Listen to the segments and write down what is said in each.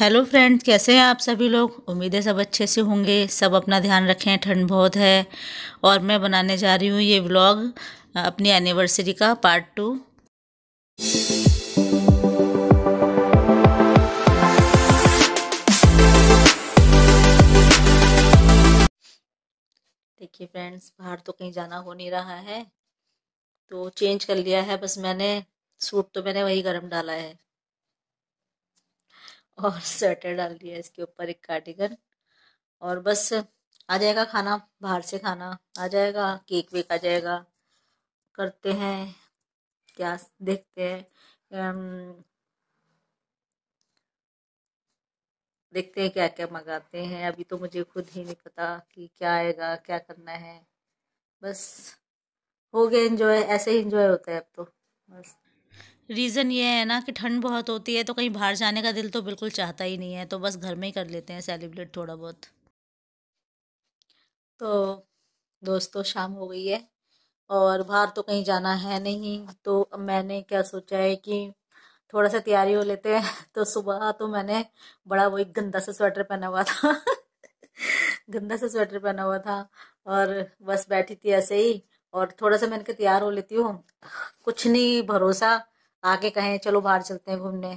Hello friends कैसे हैं आप सभी लोग उम्मीद है सब अच्छे से होंगे सब अपना ध्यान रखें ठंड बहुत है और मैं बनाने जा रही हूँ ये व्लॉग अपनी एनिवर्सरी का पार्ट टू देखिए फ्रेंड्स बाहर तो कहीं जाना हो नहीं रहा है तो चेंज कर लिया है बस मैंने सूट तो मैंने वही गर्म डाला है और स्वेटर डाल दिया इसके ऊपर एक कार्डिगन और बस आ जाएगा खाना बाहर से खाना आ जाएगा केक वेक आ जाएगा करते हैं क्या देखते हैं देखते हैं क्या क्या मंगाते हैं अभी तो मुझे खुद ही नहीं पता कि क्या आएगा क्या करना है बस हो गया एंजॉय ऐसे ही एंजॉय होता है अब तो बस रीज़न ये है ना कि ठंड बहुत होती है तो कहीं बाहर जाने का दिल तो बिल्कुल चाहता ही नहीं है तो बस घर में ही कर लेते हैं सेलिब्रेट थोड़ा बहुत तो दोस्तों शाम हो गई है और बाहर तो कहीं जाना है नहीं तो मैंने क्या सोचा है कि थोड़ा सा तैयारी हो लेते हैं तो सुबह तो मैंने बड़ा वही गंदा सा स्वेटर पहना हुआ था गंदा सा स्वेटर पहना हुआ था और बस बैठी थी ऐसे ही और थोड़ा सा मैंने कहा तैयार हो लेती हूँ कुछ नहीं भरोसा आगे कहें चलो बाहर चलते हैं घूमने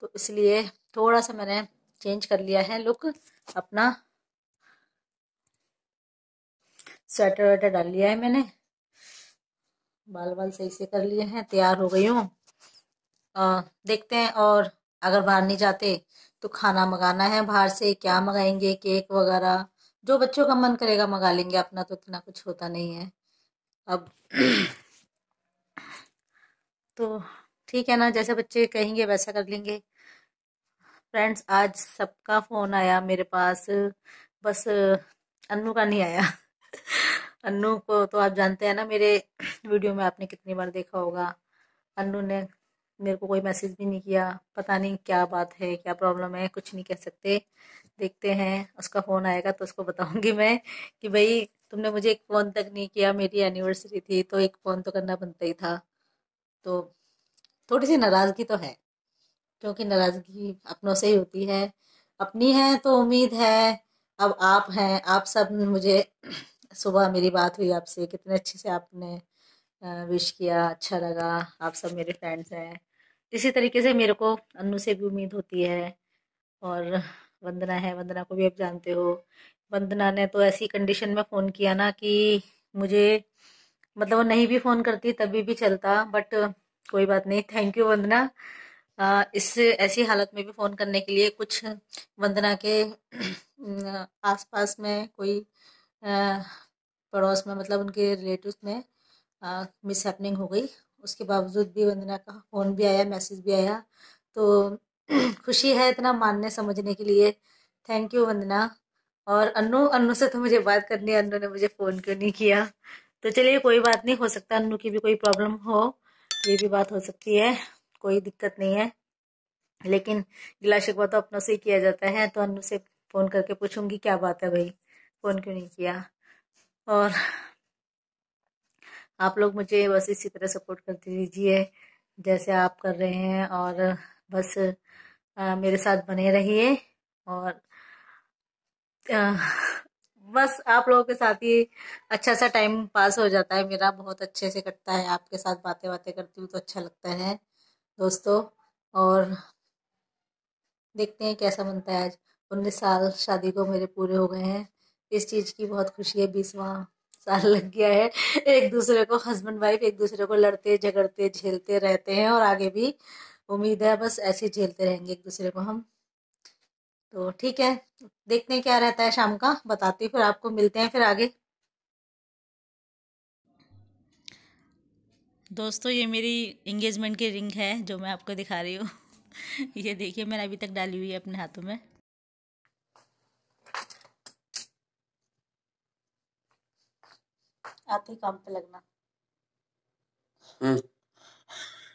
तो इसलिए थोड़ा सा मैंने चेंज कर लिया है लुक अपना स्वेटर वेटर डाल लिया है मैंने बाल बाल सही से कर लिए हैं तैयार हो गई हूँ देखते हैं और अगर बाहर नहीं जाते तो खाना मंगाना है बाहर से क्या मंगाएंगे केक वगैरह जो बच्चों का मन करेगा मंगा लेंगे अपना तो इतना कुछ होता नहीं है अब तो ठीक है ना जैसे बच्चे कहेंगे वैसा कर लेंगे फ्रेंड्स आज सबका फ़ोन आया मेरे पास बस अनु का नहीं आया अनु को तो आप जानते हैं ना मेरे वीडियो में आपने कितनी बार देखा होगा अनु ने मेरे को कोई मैसेज भी नहीं किया पता नहीं क्या बात है क्या प्रॉब्लम है कुछ नहीं कह सकते देखते हैं उसका फ़ोन आएगा तो उसको बताऊंगी मैं कि भाई तुमने मुझे एक फ़ोन तक नहीं किया मेरी एनिवर्सरी थी तो एक फ़ोन तो करना बनता ही था तो थोड़ी सी नाराज़गी तो है क्योंकि नाराज़गी अपनों से ही होती है अपनी है तो उम्मीद है अब आप हैं आप सब मुझे सुबह मेरी बात हुई आपसे कितने अच्छे से आपने विश किया अच्छा लगा आप सब मेरे फ्रेंड्स हैं इसी तरीके से मेरे को अन्नू से भी उम्मीद होती है और वंदना है वंदना को भी आप जानते हो वंदना ने तो ऐसी कंडीशन में फ़ोन किया ना कि मुझे मतलब वो नहीं भी फ़ोन करती तभी भी चलता बट कोई बात नहीं थैंक यू वंदना इस ऐसी हालत में भी फोन करने के लिए कुछ वंदना के आसपास में कोई पड़ोस में मतलब उनके रिलेटिव में मिस हैपनिंग हो गई उसके बावजूद भी वंदना का फ़ोन भी आया मैसेज भी आया तो खुशी है इतना मानने समझने के लिए थैंक यू वंदना और अनु अन्नू से तो मुझे बात करनी है अन्नू ने मुझे फ़ोन क्यों नहीं किया तो चलिए कोई बात नहीं हो सकता अन्नू की भी कोई प्रॉब्लम हो ये भी बात हो सकती है कोई दिक्कत नहीं है लेकिन गिला शिकवा तो अपनों से ही किया जाता है तो अनु से फ़ोन करके पूछूंगी क्या बात है भाई फ़ोन क्यों नहीं किया और आप लोग मुझे बस इसी तरह सपोर्ट करते दीजिए जैसे आप कर रहे हैं और बस आ, मेरे साथ बने रहिए और आ, बस आप लोगों के साथ ही अच्छा सा टाइम पास हो जाता है मेरा बहुत अच्छे से कटता है आपके साथ बातें बातें करती हूँ तो अच्छा लगता है दोस्तों और देखते हैं कैसा बनता है आज उन्नीस साल शादी को मेरे पूरे हो गए हैं इस चीज़ की बहुत खुशी है बीसवा साल लग गया है एक दूसरे को हस्बैंड वाइफ एक दूसरे को लड़ते झगड़ते झेलते रहते हैं और आगे भी उम्मीद है बस ऐसे झेलते रहेंगे एक दूसरे को हम तो ठीक है देखते हैं क्या रहता है शाम का बताती फिर आपको मिलते हैं फिर आगे दोस्तों ये मेरी इंगेजमेंट की रिंग है जो मैं आपको दिखा रही हूँ ये देखिए मैंने अभी तक डाली हुई है अपने हाथों में आते काम पे लगना हम्म।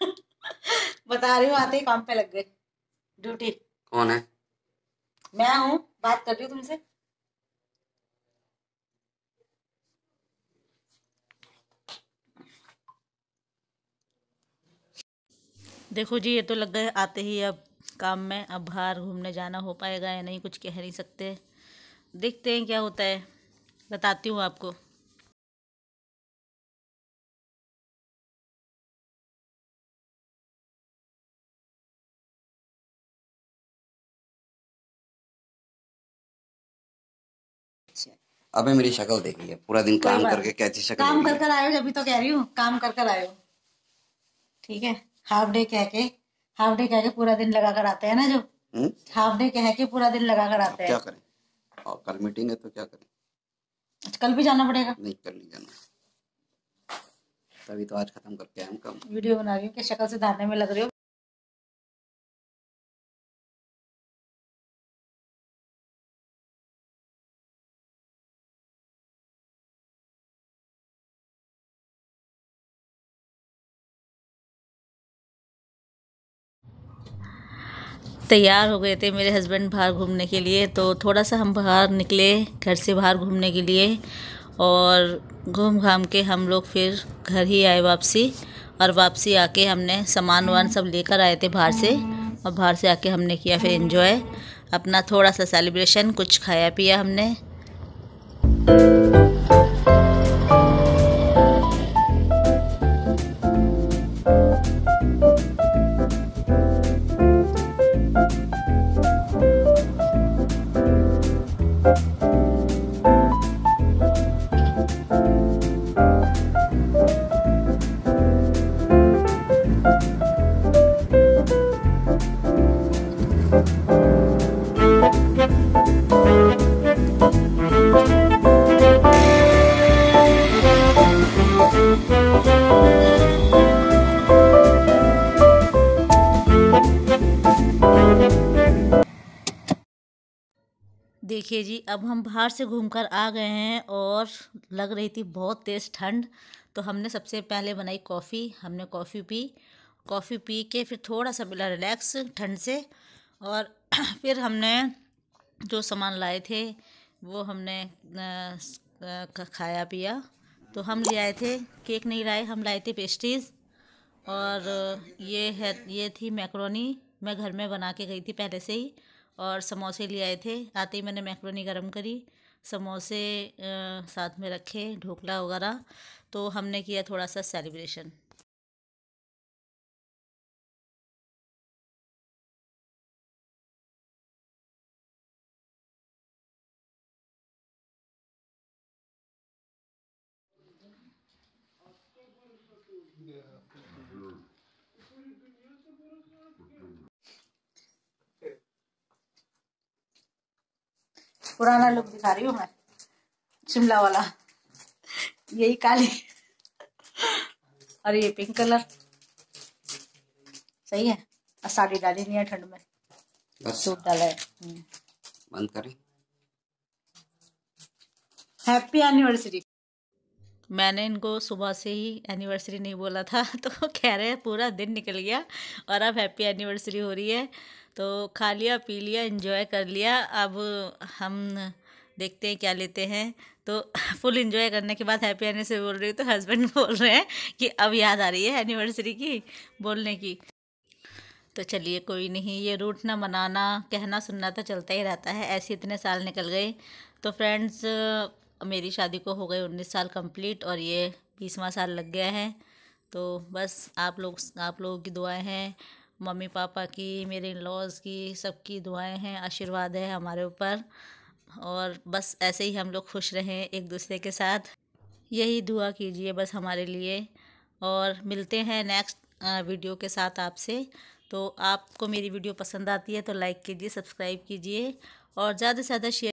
बता रही हूँ आते ही काम पे लग गए ड्यूटी कौन है मैं हूँ बात कर रही हूँ तुमसे देखो जी ये तो लग गए आते ही अब काम में अब बाहर घूमने जाना हो पाएगा या नहीं कुछ कह नहीं सकते देखते हैं क्या होता है बताती हूँ आपको अबे मेरी शक्ल देखी है पूरा दिन काम करके कैसी शक्ल काम कर कर आयो अभी तो कह रही हूँ काम कर कर आयो ठीक है हाफ डे कह के हाफ डे कह के पूरा दिन लगा कर आते हैं ना जो हाफ हम्म? डे कह के पूरा दिन लगा कर आते हैं क्या करें और कल मीटिंग है तो क्या करें अच्छा, कल भी जाना पड़ेगा नहीं कल नहीं जाना तभी तो आज खत्म करके आए हम काम वीडियो बना रही हूँ शक्ल से धारने में लग रही हो तैयार हो गए थे मेरे हस्बैंड बाहर घूमने के लिए तो थोड़ा सा हम बाहर निकले घर से बाहर घूमने के लिए और घूम घाम के हम लोग फिर घर ही आए वापसी और वापसी आके हमने सामान वान सब लेकर आए थे बाहर से और बाहर से आके हमने किया फिर एंजॉय अपना थोड़ा सा सेलिब्रेशन कुछ खाया पिया हमने देखिए जी अब हम बाहर से घूमकर आ गए हैं और लग रही थी बहुत तेज़ ठंड तो हमने सबसे पहले बनाई कॉफ़ी हमने कॉफ़ी पी कॉफ़ी पी के फिर थोड़ा सा मिला रिलैक्स ठंड से और फिर हमने जो सामान लाए थे वो हमने खाया पिया तो हम ले आए थे केक नहीं लाए हम लाए थे पेस्ट्रीज़ और ये है ये थी मैक्रोनी मैं घर में बना के गई थी पहले से ही और समोसे ले आए थे आते ही मैंने मैकरोनी गर्म करी समोसे साथ में रखे ढोकला वगैरह तो हमने किया थोड़ा सा सेलिब्रेशन पुराना लुक दिखा रही हूँ मैं शिमला वाला यही काली और ये पिंक कलर सही है और साड़ी डाली नहीं है ठंड में बस सूट डाला है बंद करें हैप्पी एनिवर्सरी मैंने इनको सुबह से ही एनिवर्सरी नहीं बोला था तो कह रहे हैं पूरा दिन निकल गया और अब हैप्पी एनिवर्सरी हो रही है तो खा लिया पी लिया इन्जॉय कर लिया अब हम देखते हैं क्या लेते हैं तो फुल इन्जॉय करने के बाद हैप्पी एनिवर्सरी बोल रही हूँ तो हस्बैंड बोल रहे हैं कि अब याद आ रही है एनिवर्सरी की बोलने की तो चलिए कोई नहीं ये रूट ना मनाना कहना सुनना तो चलता ही रहता है ऐसे इतने साल निकल गए तो फ्रेंड्स मेरी शादी को हो गए उन्नीस साल कंप्लीट और ये बीसवा साल लग गया है तो बस आप लोग आप लोगों की दुआएं हैं मम्मी पापा की मेरे इन लॉज की सबकी दुआएं हैं आशीर्वाद है हमारे ऊपर और बस ऐसे ही हम लोग खुश रहें एक दूसरे के साथ यही दुआ कीजिए बस हमारे लिए और मिलते हैं नेक्स्ट वीडियो के साथ आपसे तो आपको मेरी वीडियो पसंद आती है तो लाइक कीजिए सब्सक्राइब कीजिए और ज़्यादा से ज़्यादा शेयर